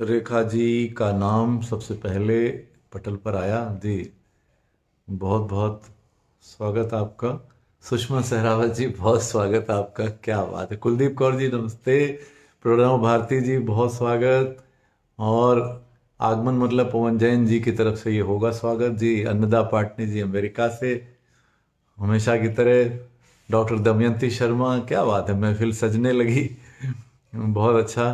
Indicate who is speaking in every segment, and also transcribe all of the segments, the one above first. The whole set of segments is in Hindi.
Speaker 1: रेखा जी का नाम सबसे पहले पटल पर आया जी बहुत बहुत स्वागत आपका सुषमा सहरावत जी बहुत स्वागत आपका क्या बात है कुलदीप कौर जी नमस्ते प्रणव भारती जी बहुत स्वागत और आगमन मतलब पवन जैन जी की तरफ से ये होगा स्वागत जी अन्नदा पाटनी जी अमेरिका से हमेशा की तरह डॉक्टर दमयंती शर्मा क्या बात है महफिल सजने लगी बहुत अच्छा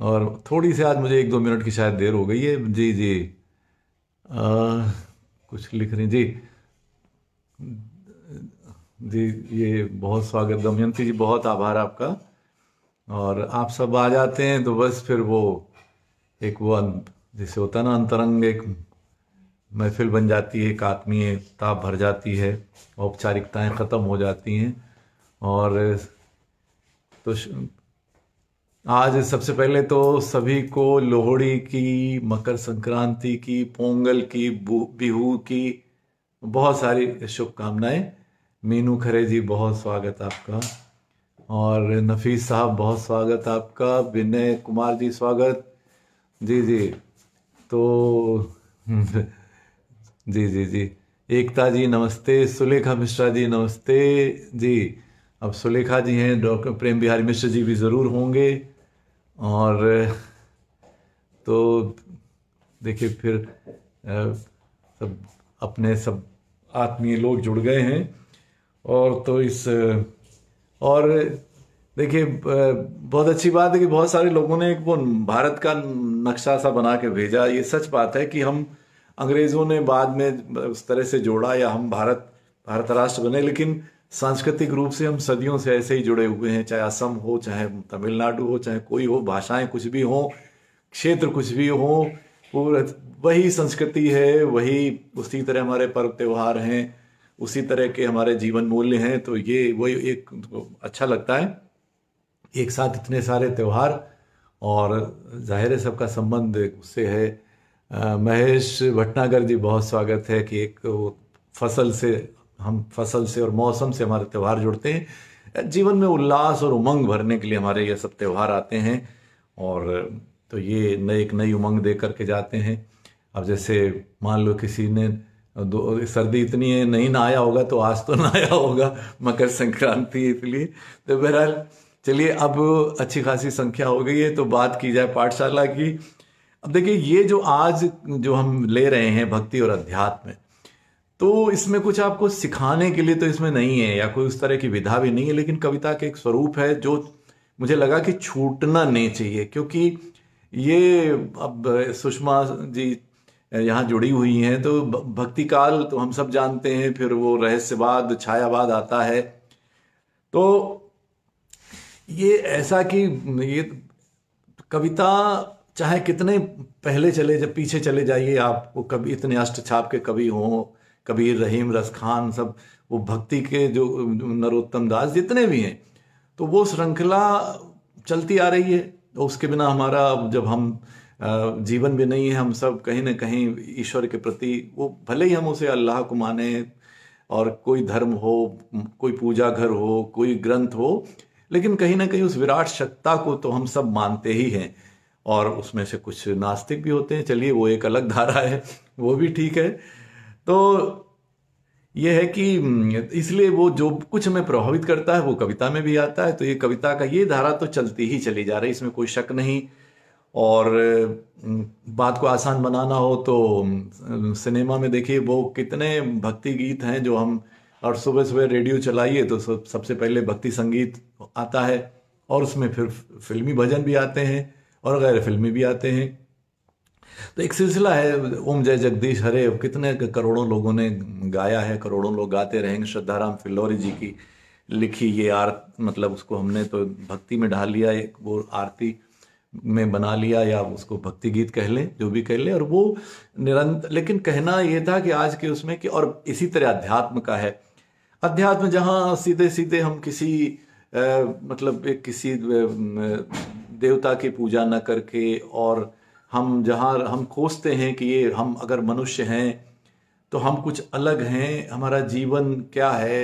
Speaker 1: और थोड़ी सी आज मुझे एक दो मिनट की शायद देर हो गई है जी जी आ, कुछ लिख रही जी जी ये बहुत स्वागत दमयंती जी बहुत आभार आपका और आप सब आ जाते हैं तो बस फिर वो एक वो जैसे होता ना अंतरंग एक महफिल बन जाती है एक आत्मीय ताप भर जाती है औपचारिकताएं ख़त्म हो जाती हैं और तो आज सबसे पहले तो सभी को लोहड़ी की मकर संक्रांति की पोंगल की बिहू की बहुत सारी शुभकामनाएं मीनू खरे जी बहुत स्वागत आपका और नफीस साहब बहुत स्वागत आपका विनय कुमार जी स्वागत जी जी तो जी जी जी एकता जी नमस्ते सुलेखा मिश्रा जी नमस्ते जी अब सुलेखा जी हैं डॉक्टर प्रेम बिहारी मिश्र जी भी ज़रूर होंगे और तो देखिए फिर सब अपने सब आत्मीय लोग जुड़ गए हैं और तो इस और देखिए बहुत अच्छी बात है कि बहुत सारे लोगों ने एक वो भारत का नक्शा सा बना के भेजा ये सच बात है कि हम अंग्रेज़ों ने बाद में उस तरह से जोड़ा या हम भारत भारत राष्ट्र बने लेकिन सांस्कृतिक रूप से हम सदियों से ऐसे ही जुड़े हुए हैं चाहे असम हो चाहे तमिलनाडु हो चाहे कोई हो भाषाएं कुछ भी हो क्षेत्र कुछ भी हो पूरा वही संस्कृति है वही उसी तरह हमारे पर्व त्यौहार हैं उसी तरह के हमारे जीवन मूल्य हैं तो ये वही एक अच्छा लगता है एक साथ इतने सारे त्यौहार और जाहिर है सबका संबंध उससे है महेश भटनागर जी बहुत स्वागत है कि एक फसल से हम फसल से और मौसम से हमारे त्यौहार जुड़ते हैं जीवन में उल्लास और उमंग भरने के लिए हमारे ये सब त्यौहार आते हैं और तो ये नए एक नई उमंग दे करके जाते हैं अब जैसे मान लो किसी ने दो सर्दी इतनी है नहीं ना आया होगा तो आज तो आया होगा मकर संक्रांति इसलिए तो बहरहाल चलिए अब अच्छी खासी संख्या हो गई है तो बात की जाए पाठशाला की अब देखिए ये जो आज जो हम ले रहे हैं भक्ति और अध्यात्म तो इसमें कुछ आपको सिखाने के लिए तो इसमें नहीं है या कोई उस तरह की विधा भी नहीं है लेकिन कविता का एक स्वरूप है जो मुझे लगा कि छूटना नहीं चाहिए क्योंकि ये अब सुषमा जी यहाँ जुड़ी हुई हैं तो भक्ति काल तो हम सब जानते हैं फिर वो रहस्यवाद छायावाद आता है तो ये ऐसा कि ये कविता चाहे कितने पहले चले जब पीछे चले जाइए आप वो कभी इतने अष्ट छाप के कवि हों कबीर रहीम रस खान सब वो भक्ति के जो नरोत्तम दास जितने भी हैं तो वो श्रृंखला चलती आ रही है उसके बिना हमारा जब हम जीवन भी नहीं है हम सब कहीं ना कहीं ईश्वर के प्रति वो भले ही हम उसे अल्लाह को माने और कोई धर्म हो कोई पूजा घर हो कोई ग्रंथ हो लेकिन कहीं ना कहीं उस विराट सत्ता को तो हम सब मानते ही हैं और उसमें से कुछ नास्तिक भी होते हैं चलिए वो एक अलग धारा है वो भी ठीक है तो यह है कि हम्म, इसलिए वो जो कुछ हमें प्रभावित करता है वो कविता में भी आता है तो ये कविता का ये धारा तो चलती ही चली जा रही इसमें कोई शक नहीं और हम्म, बात को आसान बनाना हो तो हम्म, सिनेमा में देखिए वो कितने भक्ति गीत हैं जो हम और सुबह सुबह रेडियो चलाइए तो सब सबसे पहले भक्ति संगीत आता है और उसमें फिर फिल्मी भजन भी आते हैं और गैर फिल्मी भी आते हैं तो एक सिलसिला है ओम जय जगदीश हरे कितने करोड़ों लोगों ने गाया है करोड़ों लोग गाते रहेंगे श्रद्धा राम फिल्लौरी जी की लिखी ये आरत मतलब उसको हमने तो भक्ति में ढाल लिया एक वो आरती में बना लिया या उसको भक्ति गीत कह लें जो भी कह लें और वो निरंतर लेकिन कहना ये था कि आज के उसमें कि और इसी तरह अध्यात्म का है अध्यात्म जहाँ सीधे सीधे हम किसी आ, मतलब एक किसी देवता की पूजा न करके और हम जहाँ हम खोजते हैं कि ये हम अगर मनुष्य हैं तो हम कुछ अलग हैं हमारा जीवन क्या है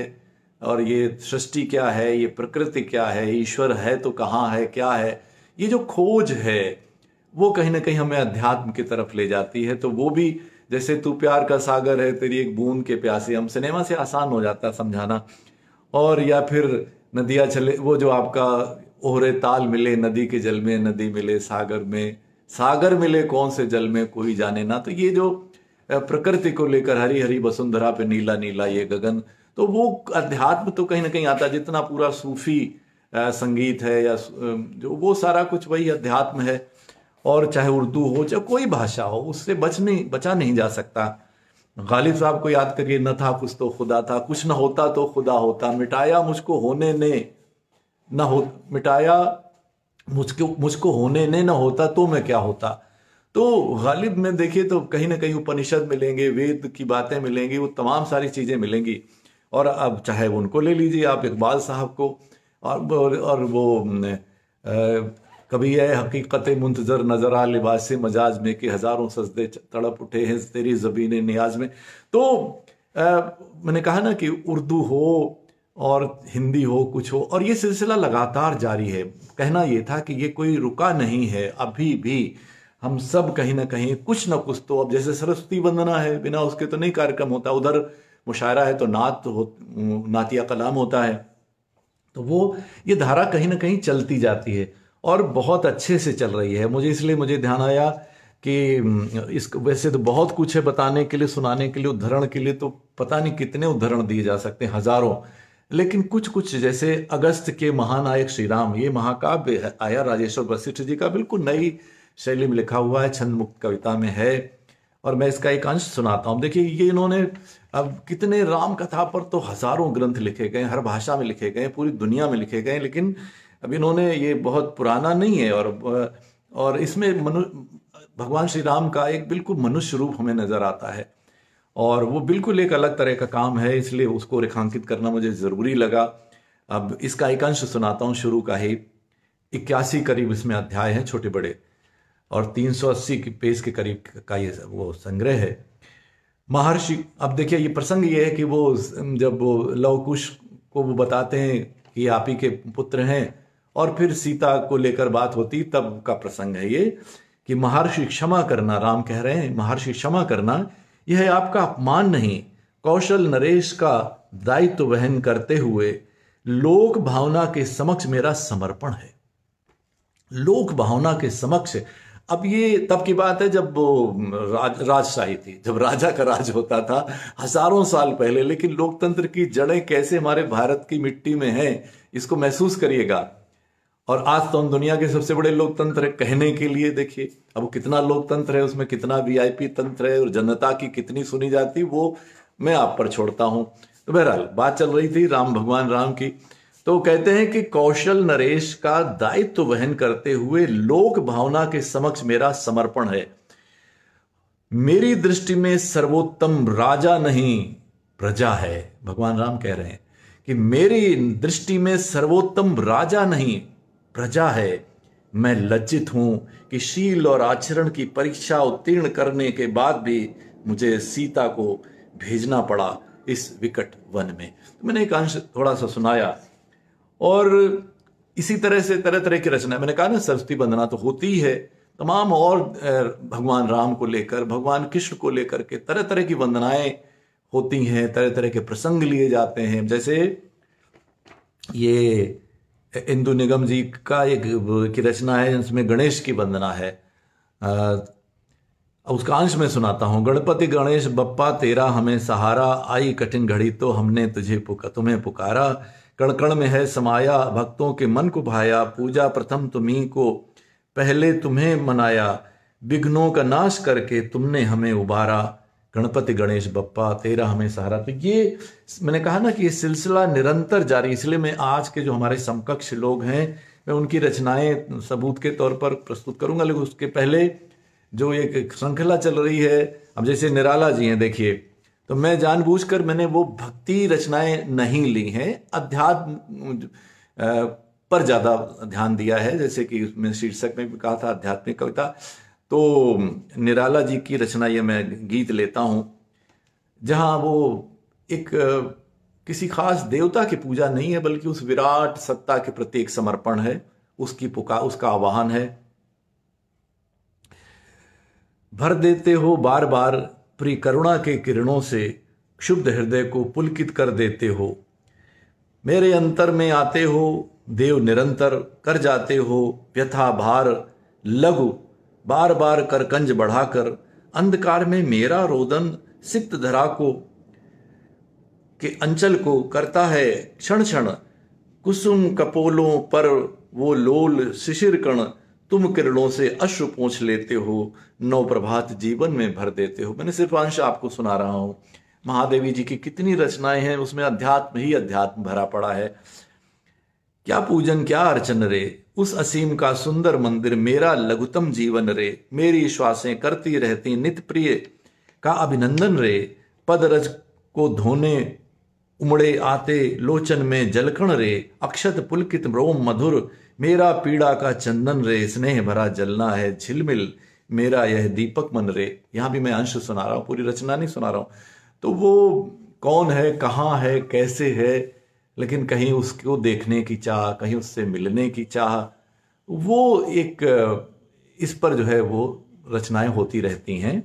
Speaker 1: और ये सृष्टि क्या है ये प्रकृति क्या है ईश्वर है तो कहाँ है क्या है ये जो खोज है वो कहीं ना कहीं हमें अध्यात्म की तरफ ले जाती है तो वो भी जैसे तू प्यार का सागर है तेरी एक बूंद के प्यासे हम सिनेमा से आसान हो जाता है समझाना और या फिर नदियाँ चले वो जो आपका ओहरे ताल मिले नदी के जल में नदी मिले सागर में सागर मिले कौन से जल में कोई जाने ना तो ये जो प्रकृति को लेकर हरी हरी वसुंधरा पे नीला नीला ये गगन तो वो अध्यात्म तो कहीं ना कहीं आता जितना पूरा सूफी संगीत है या जो वो सारा कुछ वही अध्यात्म है और चाहे उर्दू हो चाहे कोई भाषा हो उससे बच नहीं बचा नहीं जा सकता गालिब साहब को याद करिए न था कुछ तो खुदा था कुछ न होता तो खुदा होता मिटाया मुझको होने ने न हो मिटाया मुझको मुझको होने नहीं ना होता तो मैं क्या होता तो गालिब में देखिए तो कहीं ना कहीं उपनिषद मिलेंगे वेद की बातें मिलेंगी वो तमाम सारी चीज़ें मिलेंगी और अब चाहे वो उनको ले लीजिए आप इकबाल साहब को और और वो आ, कभी यह हकीकत मुंतजर नजर आ लिबास मजाज में कि हज़ारों सजदे तड़प उठे हैं तेरी जबीन नियाज में तो आ, मैंने कहा ना कि उर्दू हो और हिंदी हो कुछ हो और ये सिलसिला लगातार जारी है कहना ये था कि ये कोई रुका नहीं है अभी भी हम सब कहीं ना कहीं कुछ ना कुछ तो अब जैसे सरस्वती वंदना है बिना उसके तो नहीं कार्यक्रम होता उधर मुशायरा है तो नात हो नातिया कलाम होता है तो वो ये धारा कहीं ना कहीं चलती जाती है और बहुत अच्छे से चल रही है मुझे इसलिए मुझे ध्यान आया कि इस वैसे तो बहुत कुछ है बताने के लिए सुनाने के लिए उदाहरण के लिए तो पता नहीं कितने उदाहरण दिए जा सकते हैं हज़ारों लेकिन कुछ कुछ जैसे अगस्त के महानायक श्री राम ये महाकाव्य आया राजेश्वर वशिष्ठ जी का बिल्कुल नई शैली में लिखा हुआ है छंदमुक्त कविता में है और मैं इसका एक अंश सुनाता हूँ देखिए ये इन्होंने अब कितने राम कथा पर तो हजारों ग्रंथ लिखे गए हर भाषा में लिखे गए पूरी दुनिया में लिखे गए लेकिन अब इन्होंने ये बहुत पुराना नहीं है और और इसमें मनु भगवान श्री राम का एक बिल्कुल मनुष्य रूप हमें नजर आता है और वो बिल्कुल एक अलग तरह का काम है इसलिए उसको रेखांकित करना मुझे ज़रूरी लगा अब इसका एक अंश सुनाता हूँ शुरू का ही इक्यासी करीब इसमें अध्याय हैं छोटे बड़े और 380 की पेज के करीब का ये वो संग्रह है महर्षि अब देखिए ये प्रसंग ये है कि वो जब वो लवकुश को वो बताते हैं कि आप ही के पुत्र हैं और फिर सीता को लेकर बात होती तब का प्रसंग है ये कि महर्षि क्षमा करना राम कह रहे हैं महर्षि क्षमा करना यह आपका अपमान नहीं कौशल नरेश का दायित्व तो वहन करते हुए लोक भावना के समक्ष मेरा समर्पण है लोक भावना के समक्ष अब ये तब की बात है जब राज राजशाही थी जब राजा का राज होता था हजारों साल पहले लेकिन लोकतंत्र की जड़ें कैसे हमारे भारत की मिट्टी में हैं इसको महसूस करिएगा और आज तो हम दुनिया के सबसे बड़े लोकतंत्र है कहने के लिए देखिए अब कितना लोकतंत्र है उसमें कितना वीआईपी तंत्र है और जनता की कितनी सुनी जाती वो मैं आप पर छोड़ता हूं तो बहरहाल बात चल रही थी राम भगवान राम की तो कहते हैं कि कौशल नरेश का दायित्व वहन करते हुए लोक भावना के समक्ष मेरा समर्पण है मेरी दृष्टि में सर्वोत्तम राजा नहीं प्रजा है भगवान राम कह रहे हैं कि मेरी दृष्टि में सर्वोत्तम राजा नहीं प्रजा है मैं लज्जित हूं कि शील और आचरण की परीक्षा उत्तीर्ण करने के बाद भी मुझे सीता को भेजना पड़ा इस विकट वन में तो मैंने एक अंश थोड़ा सा सुनाया और इसी तरह से तरह तरह की रचना मैंने कहा ना सरस्वती वंदना तो होती है तमाम और भगवान राम को लेकर भगवान कृष्ण को लेकर के तरह तरह की वंदनाएं होती हैं तरह तरह के प्रसंग लिए जाते हैं जैसे ये इंदु निगम जी का एक की रचना है जिसमें गणेश की वंदना है उसका अंश में सुनाता हूँ गणपति गणेश बप्पा तेरा हमें सहारा आई कठिन घड़ी तो हमने तुझे पुका तुम्हें पुकारा कणकण में है समाया भक्तों के मन को भाया पूजा प्रथम तुम्ही को पहले तुम्हें मनाया विघ्नों का नाश करके तुमने हमें उबारा गणपति गणेश बप्पा तेरा हमें सहारा तो ये मैंने कहा ना कि ये सिलसिला निरंतर जारी इसलिए मैं आज के जो हमारे समकक्ष लोग हैं मैं उनकी रचनाएं सबूत के तौर पर प्रस्तुत करूंगा लेकिन उसके पहले जो एक श्रृंखला चल रही है अब जैसे निराला जी हैं देखिए तो मैं जानबूझकर मैंने वो भक्ति रचनाएं नहीं ली हैं अध्यात्म पर ज़्यादा ध्यान दिया है जैसे कि उसमें शीर्षक में भी कहा था आध्यात्मिक कविता तो निराला जी की रचना ये मैं गीत लेता हूँ जहाँ वो एक किसी खास देवता की पूजा नहीं है बल्कि उस विराट सत्ता के प्रति एक समर्पण है उसकी पुकार उसका आवाहन है भर देते हो बार बार प्री करुणा के किरणों से क्षुब्ध हृदय को पुलकित कर देते हो मेरे अंतर में आते हो देव निरंतर कर जाते हो व्यथा भार लघु बार बार कर कंज बढ़ाकर अंधकार में मेरा रोदन सिक्त धरा को के अंचल को करता है क्षण क्षण कुसुम कपोलों पर वो लोल शिशिर कण तुम किरणों से अश्रु पहुँच लेते हो नवप्रभात प्रभात जीवन में भर देते हो मैंने सिर्फ अंश आपको सुना रहा हूं महादेवी जी की कितनी रचनाएं हैं उसमें अध्यात्म ही अध्यात्म भरा पड़ा है क्या पूजन क्या अर्चन रे उस असीम का सुंदर मंदिर मेरा लघुतम जीवन रे मेरी श्वासें करती रहती नित प्रिय का अभिनंदन रे पद रज को धोने उमड़े आते लोचन में जलकण रे अक्षत पुलकित रोम मधुर मेरा पीड़ा का चंदन रे स्नेह भरा जलना है झिलमिल मेरा यह दीपक मन रे यहाँ भी मैं अंश सुना रहा हूँ पूरी रचना नहीं सुना रहा हूँ तो वो कौन है कहाँ है कैसे है लेकिन कहीं उसको देखने की चाह कहीं उससे मिलने की चाह वो एक इस पर जो है वो रचनाएं होती रहती हैं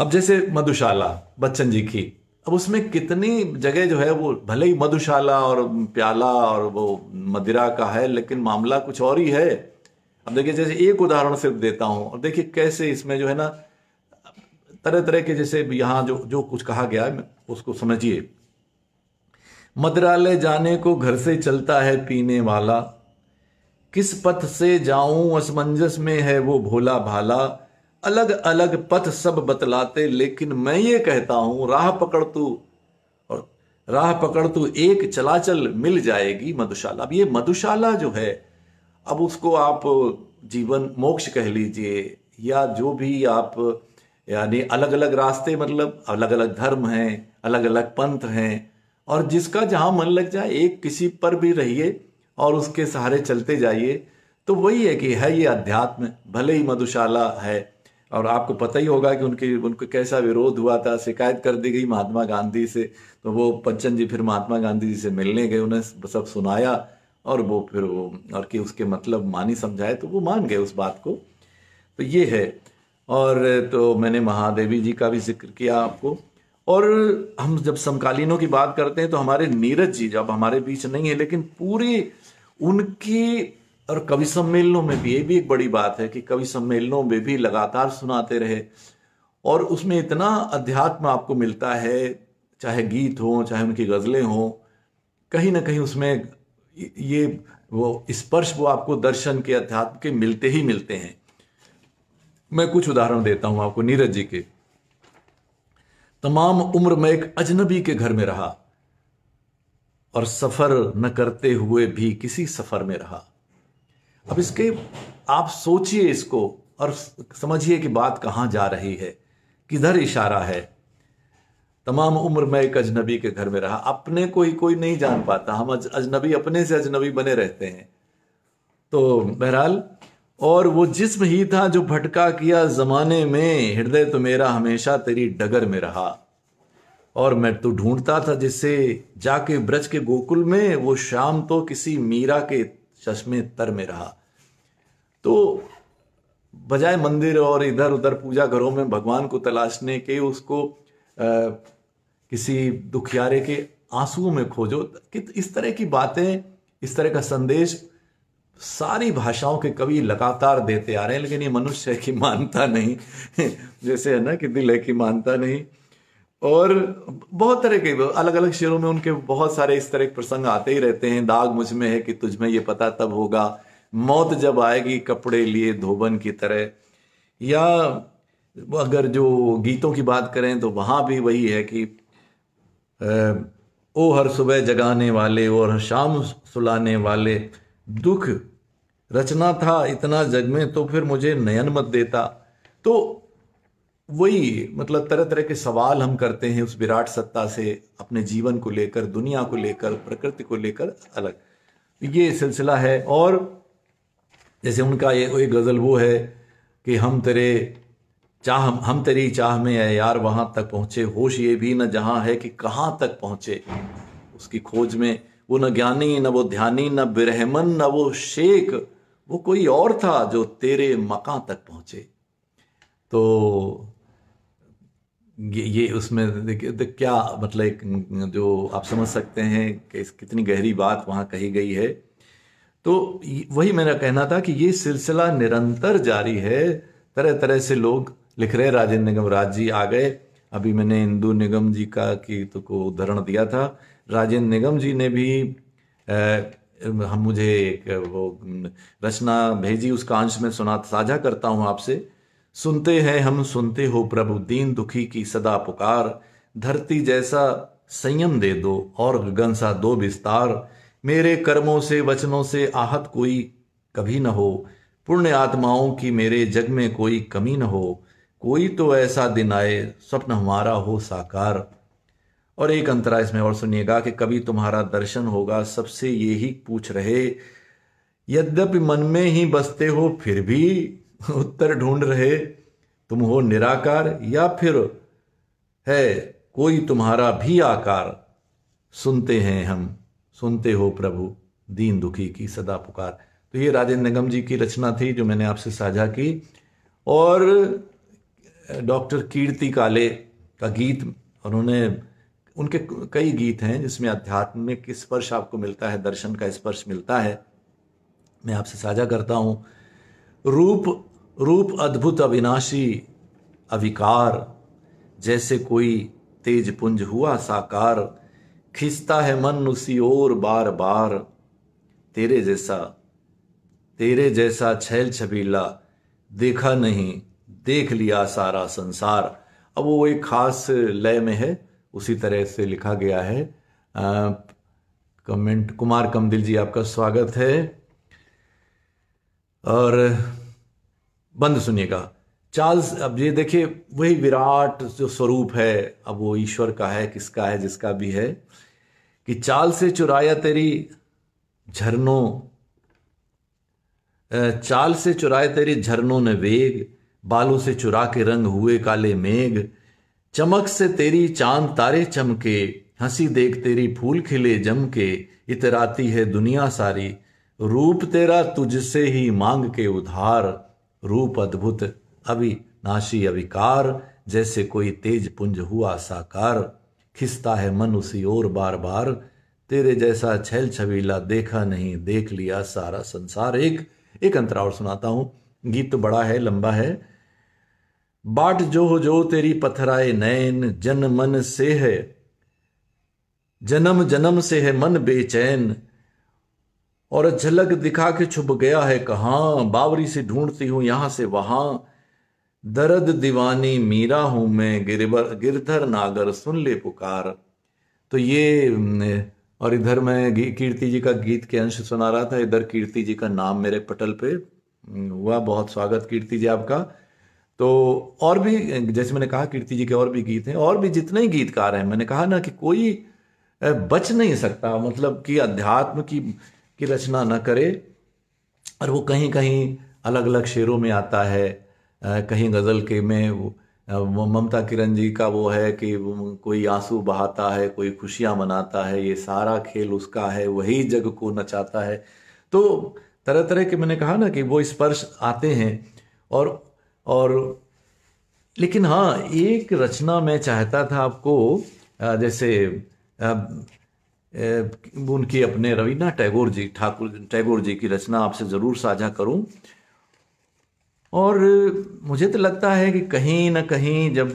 Speaker 1: अब जैसे मधुशाला बच्चन जी की अब उसमें कितनी जगह जो है वो भले ही मधुशाला और प्याला और वो मदिरा का है लेकिन मामला कुछ और ही है अब देखिए जैसे एक उदाहरण सिर्फ देता हूं और देखिए कैसे इसमें जो है ना तरह तरह के जैसे यहाँ जो जो कुछ कहा गया है उसको समझिए मदरालय जाने को घर से चलता है पीने वाला किस पथ से जाऊं असमंजस में है वो भोला भाला अलग अलग पथ सब बतलाते लेकिन मैं ये कहता हूं राह पकड़ तू और राह पकड़ तू एक चलाचल मिल जाएगी मधुशाला अब ये मधुशाला जो है अब उसको आप जीवन मोक्ष कह लीजिए या जो भी आप यानी अलग अलग रास्ते मतलब अलग अलग धर्म हैं अलग अलग पंथ हैं और जिसका जहाँ मन लग जाए एक किसी पर भी रहिए और उसके सहारे चलते जाइए तो वही है कि है ये अध्यात्म भले ही मधुशाला है और आपको पता ही होगा कि उनकी उनको कैसा विरोध हुआ था शिकायत कर दी गई महात्मा गांधी से तो वो पंचन जी फिर महात्मा गांधी जी से मिलने गए उन्हें सब सुनाया और वो फिर वो और कि उसके मतलब मानी समझाए तो वो मान गए उस बात को तो ये है और तो मैंने महादेवी जी का भी जिक्र किया आपको और हम जब समकालीनों की बात करते हैं तो हमारे नीरज जी जब हमारे बीच नहीं है लेकिन पूरी उनकी और कवि सम्मेलनों में भी ये भी एक बड़ी बात है कि कवि सम्मेलनों में भी लगातार सुनाते रहे और उसमें इतना अध्यात्म आपको मिलता है चाहे गीत हो चाहे उनकी गज़लें हों कहीं ना कहीं उसमें ये वो स्पर्श वो आपको दर्शन के अध्यात्म के मिलते ही मिलते हैं मैं कुछ उदाहरण देता हूँ आपको नीरज जी के तमाम उम्र में एक अजनबी के घर में रहा और सफर न करते हुए भी किसी सफर में रहा अब इसके आप सोचिए इसको और समझिए कि बात कहां जा रही है किधर इशारा है तमाम उम्र में एक अजनबी के घर में रहा अपने को ही कोई नहीं जान पाता हम अजनबी अपने से अजनबी बने रहते हैं तो बहरहाल और वो जिस्म ही था जो भटका किया जमाने में हृदय तो मेरा हमेशा तेरी डगर में रहा और मैं तो ढूंढता था जिससे जाके ब्रज के गोकुल में वो शाम तो किसी मीरा के चश्मे तर में रहा तो बजाय मंदिर और इधर उधर पूजा घरों में भगवान को तलाशने के उसको आ, किसी दुखियारे के आंसुओं में खोजो इस तरह की बातें इस तरह का संदेश सारी भाषाओं के कवि लगातार देते आ रहे हैं लेकिन ये मनुष्य की मानता नहीं जैसे है ना कि दिल है कि मानता नहीं और बहुत तरह के अलग अलग शेरों में उनके बहुत सारे इस तरह के प्रसंग आते ही रहते हैं दाग मुझ में है कि तुझ में ये पता तब होगा मौत जब आएगी कपड़े लिए धोबन की तरह या अगर जो गीतों की बात करें तो वहां भी वही है कि ओ हर सुबह जगाने वाले और हर शाम सुलाने वाले दुख रचना था इतना जग में तो फिर मुझे नयन मत देता तो वही मतलब तरह तरह के सवाल हम करते हैं उस विराट सत्ता से अपने जीवन को लेकर दुनिया को लेकर प्रकृति को लेकर अलग ये सिलसिला है और जैसे उनका ये एक गज़ल वो है कि हम तेरे चाह हम तेरी चाह में है यार वहां तक पहुंचे होश ये भी न जहां है कि कहां तक पहुंचे उसकी खोज में वो न ज्ञानी न वो ध्यानी न ब्रह्मन न वो शेख वो कोई और था जो तेरे मका तक पहुंचे तो ये, ये उसमें देखिए तो क्या मतलब एक जो आप समझ सकते हैं कि कितनी गहरी बात वहाँ कही गई है तो वही मेरा कहना था कि ये सिलसिला निरंतर जारी है तरह तरह से लोग लिख रहे राजेंद्र निगम राज जी आ गए अभी मैंने इंदू निगम जी का की तो को उदाहरण दिया था राजेंद्र निगम जी ने भी हम मुझे एक वो रचना भेजी उसका अंश में सुना साझा करता हूँ आपसे सुनते हैं हम सुनते हो प्रभु दीन दुखी की सदा पुकार धरती जैसा संयम दे दो और गगन सा दो विस्तार मेरे कर्मों से वचनों से आहत कोई कभी न हो पुण्य आत्माओं की मेरे जग में कोई कमी न हो कोई तो ऐसा दिन आए स्वप्न हमारा हो साकार और एक अंतरा इसमें और सुनिएगा कि कभी तुम्हारा दर्शन होगा सबसे ये ही पूछ रहे यद्यपि मन में ही बसते हो फिर भी उत्तर ढूंढ रहे तुम हो निराकार या फिर है कोई तुम्हारा भी आकार सुनते हैं हम सुनते हो प्रभु दीन दुखी की सदा पुकार तो ये राजेंद्र निगम जी की रचना थी जो मैंने आपसे साझा की और डॉक्टर कीर्ति काले का गीत उन्होंने उनके कई गीत हैं जिसमें आध्यात्मिक स्पर्श आपको मिलता है दर्शन का स्पर्श मिलता है मैं आपसे साझा करता हूँ रूप रूप अद्भुत अविनाशी अविकार जैसे कोई तेज पुंज हुआ साकार खिंचता है मन उसी ओर बार बार तेरे जैसा तेरे जैसा छैल छबीला देखा नहीं देख लिया सारा संसार अब वो एक खास लय में है उसी तरह से लिखा गया है कमेंट कुमार कमदिल जी आपका स्वागत है और बंद सुनिएगा चार्ल्स अब ये देखिए वही विराट जो स्वरूप है अब वो ईश्वर का है किसका है जिसका भी है कि चाल से चुराया तेरी झरनों चाल से चुराए तेरी झरनों ने वेग बालों से चुरा के रंग हुए काले मेघ चमक से तेरी चांद तारे चमके हंसी देख तेरी फूल खिले जम के इतराती है दुनिया सारी रूप तेरा तुझसे ही मांग के उधार रूप अद्भुत अभी नाशी अविकार जैसे कोई तेज पुंज हुआ साकार खिसता है मन उसी ओर बार बार तेरे जैसा छैल छबीला देखा नहीं देख लिया सारा संसार एक एक अंतरा और सुनाता हूं गीत तो बड़ा है लंबा है बाट जो हो जो तेरी पथराए नैन जन मन से है जन्म जन्म से है मन बेचैन और झलक दिखा के छुप गया है कहाँ बावरी से ढूंढती हूं यहां से वहां दर्द दीवानी मीरा हूं मैं गिरवर गिरधर नागर सुन ले पुकार तो ये और इधर मैं कीर्ति जी का गीत के अंश सुना रहा था इधर कीर्ति जी का नाम मेरे पटल पे हुआ बहुत स्वागत कीर्ति जी आपका तो और भी जैसे मैंने कहा कीर्ति जी के और भी गीत हैं और भी जितने ही गीतकार हैं मैंने कहा ना कि कोई बच नहीं सकता मतलब कि अध्यात्म की की रचना न करे और वो कहीं कहीं अलग अलग शेरों में आता है कहीं गज़ल के में वो ममता किरण जी का वो है कि कोई आंसू बहाता है कोई खुशियाँ मनाता है ये सारा खेल उसका है वही जग को नचाता है तो तरह तरह के मैंने कहा ना कि वो स्पर्श आते हैं और और लेकिन हाँ एक रचना मैं चाहता था आपको जैसे उनकी अपने रविन्द्रनाथ टैगोर जी ठाकुर टैगोर जी की रचना आपसे ज़रूर साझा करूं और मुझे तो लगता है कि कहीं ना कहीं जब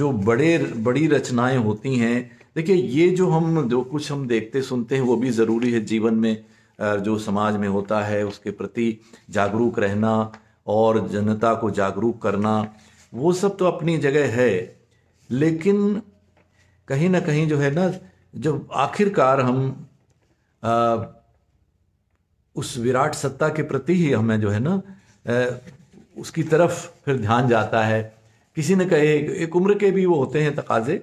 Speaker 1: जो बड़े बड़ी रचनाएं होती हैं देखिए ये जो हम जो कुछ हम देखते सुनते हैं वो भी ज़रूरी है जीवन में जो समाज में होता है उसके प्रति जागरूक रहना और जनता को जागरूक करना वो सब तो अपनी जगह है लेकिन कहीं ना कहीं जो है ना जब आखिरकार हम आ, उस विराट सत्ता के प्रति ही हमें जो है ना आ, उसकी तरफ फिर ध्यान जाता है किसी ने कहे एक उम्र के भी वो होते हैं तकाजे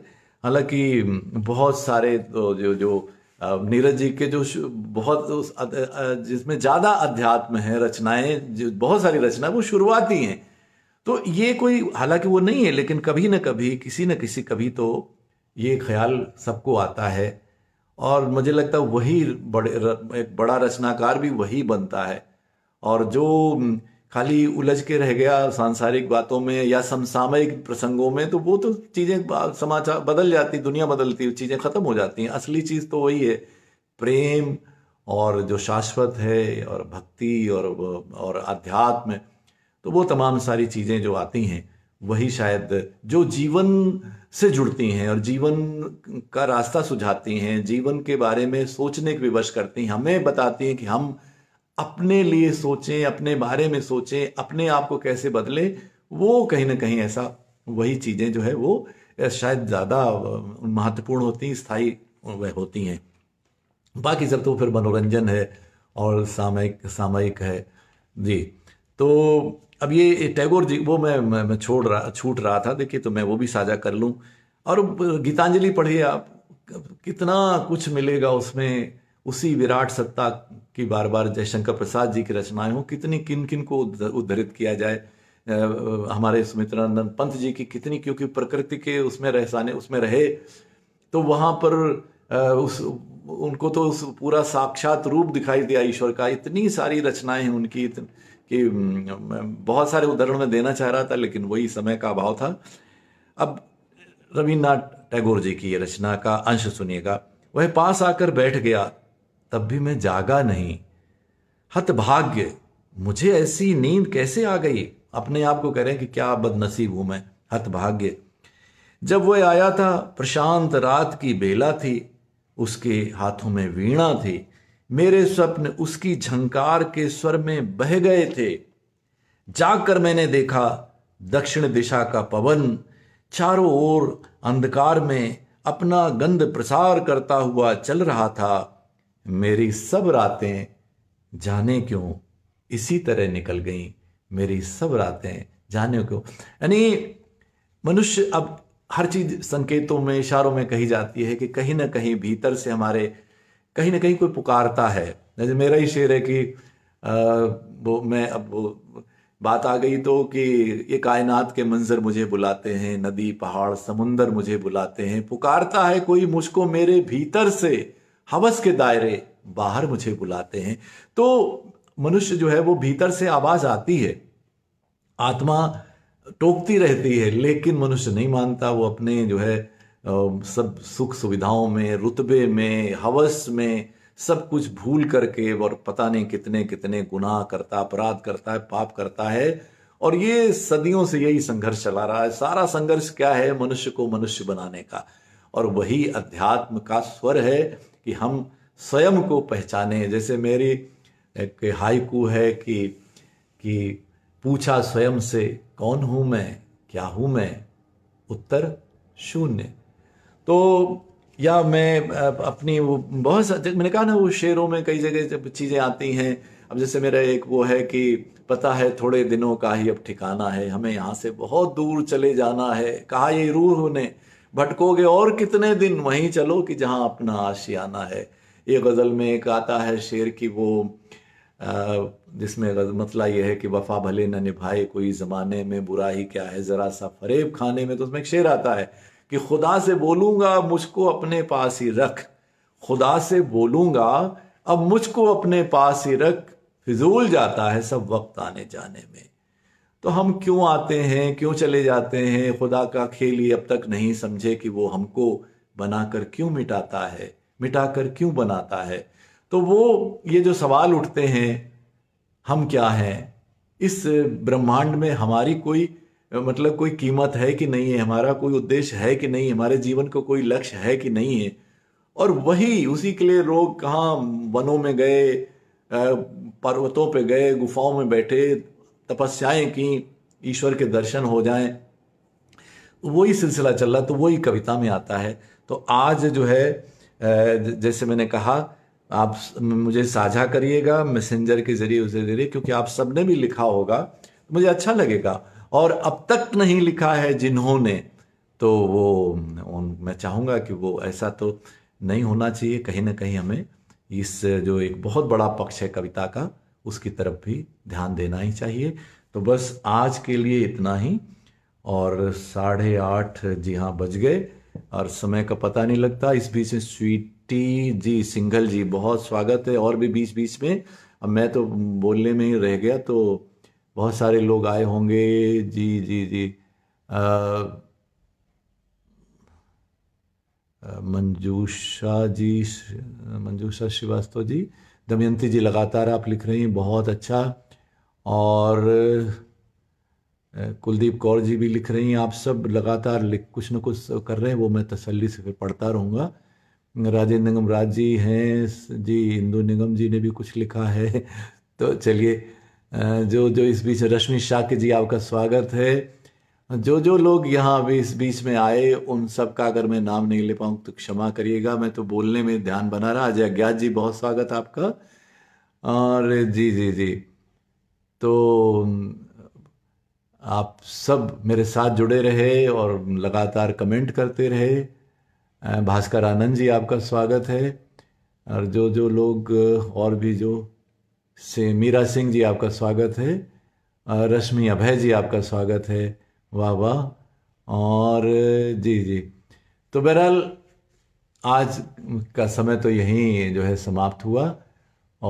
Speaker 1: हालांकि बहुत सारे तो जो जो नीरज जी के जो बहुत जिसमें ज़्यादा अध्यात्म है रचनाएं बहुत सारी रचनाएं वो शुरुआती हैं तो ये कोई हालांकि वो नहीं है लेकिन कभी ना कभी किसी न किसी कभी तो ये ख्याल सबको आता है और मुझे लगता है वही बड़े एक बड़ा रचनाकार भी वही बनता है और जो खाली उलझ के रह गया सांसारिक बातों में या समसामयिक प्रसंगों में तो वो तो चीज़ें समाचार बदल जाती दुनिया बदलती चीज़ें ख़त्म हो जाती हैं असली चीज़ तो वही है प्रेम और जो शाश्वत है और भक्ति और और अध्यात्म तो वो तमाम सारी चीज़ें जो आती हैं वही शायद जो जीवन से जुड़ती हैं और जीवन का रास्ता सुझाती हैं जीवन के बारे में सोचने के विवश करती हैं हमें बताती हैं कि हम अपने लिए सोचें अपने बारे में सोचें अपने आप को कैसे बदले वो कहीं ना कहीं ऐसा वही चीज़ें जो है वो शायद ज़्यादा महत्वपूर्ण होती स्थायी वह होती हैं बाकी सब तो फिर मनोरंजन है और सामयिक सामयिक है जी तो अब ये टैगोर जी वो मैं मैं, मैं छोड़ रहा छूट रहा था देखिए तो मैं वो भी साझा कर लूँ और गीतांजलि पढ़िए आप कितना कुछ मिलेगा उसमें उसी विराट सत्ता की बार बार जयशंकर प्रसाद जी की रचनाएं हों कितनी किन किन को उद्धरित किया जाए हमारे सुमित्रानंद पंत जी की कितनी क्योंकि प्रकृति के उसमें रहसाने उसमें रहे तो वहाँ पर उस उनको तो उस पूरा साक्षात रूप दिखाई दिया ईश्वर का इतनी सारी रचनाएं हैं उनकी कि बहुत सारे उदाहरण में देना चाह रहा था लेकिन वही समय का अभाव था अब रविन्द्रनाथ टैगोर जी की रचना का अंश सुनिएगा वह पास आकर बैठ गया तब भी मैं जागा नहीं हतभाग्य मुझे ऐसी नींद कैसे आ गई अपने आप को कह रहे हैं कि क्या बदनसीब हूं मैं हतभाग्य जब वह आया था प्रशांत रात की बेला थी उसके हाथों में वीणा थी मेरे स्वप्न उसकी झंकार के स्वर में बह गए थे जाकर मैंने देखा दक्षिण दिशा का पवन चारों ओर अंधकार में अपना गंध प्रसार करता हुआ चल रहा था मेरी सब रातें जाने क्यों इसी तरह निकल गईं मेरी सब रातें जाने क्यों यानी मनुष्य अब हर चीज संकेतों में इशारों में कही जाती है कि कहीं ना कहीं भीतर से हमारे कहीं ना कहीं कोई पुकारता है जैसे मेरा ही शेर है कि आ, वो मैं अब वो बात आ गई तो कि ये कायनात के मंजर मुझे बुलाते हैं नदी पहाड़ समुंदर मुझे बुलाते हैं पुकारता है कोई मुझको मेरे भीतर से हवस के दायरे बाहर मुझे बुलाते हैं तो मनुष्य जो है वो भीतर से आवाज आती है आत्मा टोकती रहती है लेकिन मनुष्य नहीं मानता वो अपने जो है सब सुख सुविधाओं में रुतबे में हवस में सब कुछ भूल करके और पता नहीं कितने कितने गुनाह करता अपराध करता है पाप करता है और ये सदियों से यही संघर्ष चला रहा है सारा संघर्ष क्या है मनुष्य को मनुष्य बनाने का और वही अध्यात्म का स्वर है कि हम स्वयं को पहचाने जैसे मेरी एक हाइकू है कि कि पूछा स्वयं से कौन हूं मैं क्या हूं मैं उत्तर शून्य तो या मैं अपनी वो बहुत सारे मैंने कहा ना वो शेरों में कई जगह जब चीज़ें आती हैं अब जैसे मेरा एक वो है कि पता है थोड़े दिनों का ही अब ठिकाना है हमें यहाँ से बहुत दूर चले जाना है कहा ये रूह ने भटकोगे और कितने दिन वहीं चलो कि जहां अपना आशियाना है ये गज़ल में एक आता है शेर की वो जिसमें मतला यह है कि वफा भले न निभाए कोई ज़माने में बुरा ही क्या है ज़रा सा फरेब खाने में तो उसमें एक शेर आता है कि खुदा से बोलूंगा मुझको अपने पास ही रख खुदा से बोलूंगा अब मुझको अपने पास ही रख फिजूल जाता है सब वक्त आने जाने में तो हम क्यों आते हैं क्यों चले जाते हैं खुदा का खेल ये अब तक नहीं समझे कि वो हमको बनाकर क्यों मिटाता है मिटाकर क्यों बनाता है तो वो ये जो सवाल उठते हैं हम क्या हैं इस ब्रह्मांड में हमारी कोई मतलब कोई कीमत है कि नहीं है हमारा कोई उद्देश्य है कि नहीं हमारे जीवन को कोई लक्ष्य है कि नहीं है और वही उसी के लिए लोग कहाँ वनों में गए पर्वतों पे गए गुफाओं में बैठे तपस्याएं की ईश्वर के दर्शन हो जाए वही सिलसिला चल रहा तो वही कविता में आता है तो आज जो है जैसे मैंने कहा आप मुझे साझा करिएगा मैसेंजर के जरिए उसके जरिए क्योंकि आप सबने भी लिखा होगा तो मुझे अच्छा लगेगा और अब तक नहीं लिखा है जिन्होंने तो वो उन मैं चाहूँगा कि वो ऐसा तो नहीं होना चाहिए कहीं ना कहीं हमें इस जो एक बहुत बड़ा पक्ष है कविता का उसकी तरफ भी ध्यान देना ही चाहिए तो बस आज के लिए इतना ही और साढ़े आठ जी हाँ बज गए और समय का पता नहीं लगता इस बीच में स्वीटी जी सिंघल जी बहुत स्वागत है और भी बीच बीच में अब मैं तो बोलने में ही रह गया तो बहुत सारे लोग आए होंगे जी जी जी मंजूषा जी मंजूषा श्रीवास्तव जी दमयंती जी लगातार आप लिख रही हैं बहुत अच्छा और कुलदीप कौर जी भी लिख रही हैं आप सब लगातार लिख कुछ ना कुछ कर रहे हैं वो मैं तसल्ली से फिर पढ़ता रहूँगा राजेंद्र निगम राज जी हैं जी इंदू निगम जी ने भी कुछ लिखा है तो चलिए जो जो इस बीच रश्मि शाह जी आपका स्वागत है जो जो लोग यहाँ अभी इस बीच में आए उन सब का अगर मैं नाम नहीं ले पाऊँ तो क्षमा करिएगा मैं तो बोलने में ध्यान बना रहा अजय अज्ञात जी बहुत स्वागत आपका और जी जी जी तो आप सब मेरे साथ जुड़े रहे और लगातार कमेंट करते रहे भास्कर आनंद जी आपका स्वागत है और जो जो लोग और भी जो से मीरा सिंह जी आपका स्वागत है रश्मि अभय जी आपका स्वागत है वाह वाह और जी जी तो बहरहाल आज का समय तो यहीं जो है समाप्त हुआ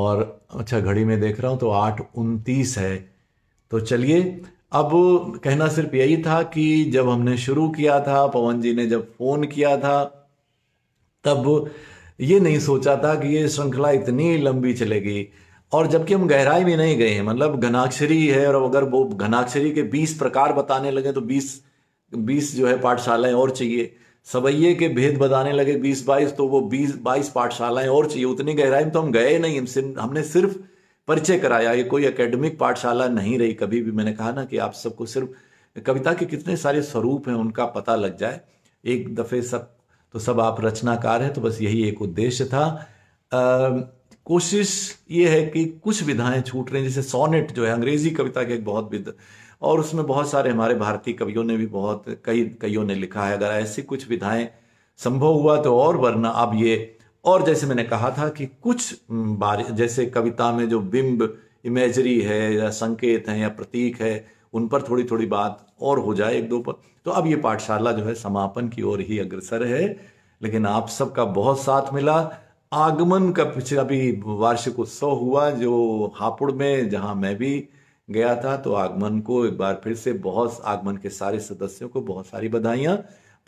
Speaker 1: और अच्छा घड़ी में देख रहा हूँ तो आठ उनतीस है तो चलिए अब कहना सिर्फ यही था कि जब हमने शुरू किया था पवन जी ने जब फ़ोन किया था तब ये नहीं सोचा था कि ये श्रृंखला इतनी लंबी चलेगी और जबकि हम गहराई में नहीं गए हैं मतलब घनाक्षरी है और अगर वो घनाक्षरी के बीस प्रकार बताने लगे तो बीस बीस जो है पाठशालाएं और चाहिए सवैये के भेद बताने लगे बीस बाईस तो वो बीस बाईस पाठशालाएं और चाहिए उतनी गहराई में तो हम गए नहीं हमने सिर्फ परिचय कराया ये कोई एकेडमिक पाठशाला नहीं रही कभी भी मैंने कहा ना कि आप सबको सिर्फ कविता के कितने सारे स्वरूप हैं उनका पता लग जाए एक दफ़े सब तो सब आप रचनाकार हैं तो बस यही एक उद्देश्य था आ, कोशिश ये है कि कुछ विधाएं छूट रही हैं जैसे सोनेट जो है अंग्रेजी कविता के एक बहुत विध और उसमें बहुत सारे हमारे भारतीय कवियों ने भी बहुत कई कईयों ने लिखा है अगर ऐसी कुछ विधाएं संभव हुआ तो और वरना अब ये और जैसे मैंने कहा था कि कुछ बार जैसे कविता में जो बिंब इमेजरी है या संकेत है या प्रतीक है उन पर थोड़ी थोड़ी बात और हो जाए एक दो पर तो अब ये पाठशाला जो है समापन की ओर ही अग्रसर है लेकिन आप सबका बहुत साथ मिला आगमन का पिछला भी वार्षिक उत्सव हुआ जो हापुड़ में जहां मैं भी गया था तो आगमन को एक बार फिर से बहुत आगमन के सारे सदस्यों को बहुत सारी बधाइयां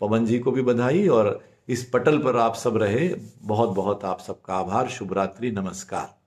Speaker 1: पवन जी को भी बधाई और इस पटल पर आप सब रहे बहुत बहुत आप सबका आभार शुभरात्रि नमस्कार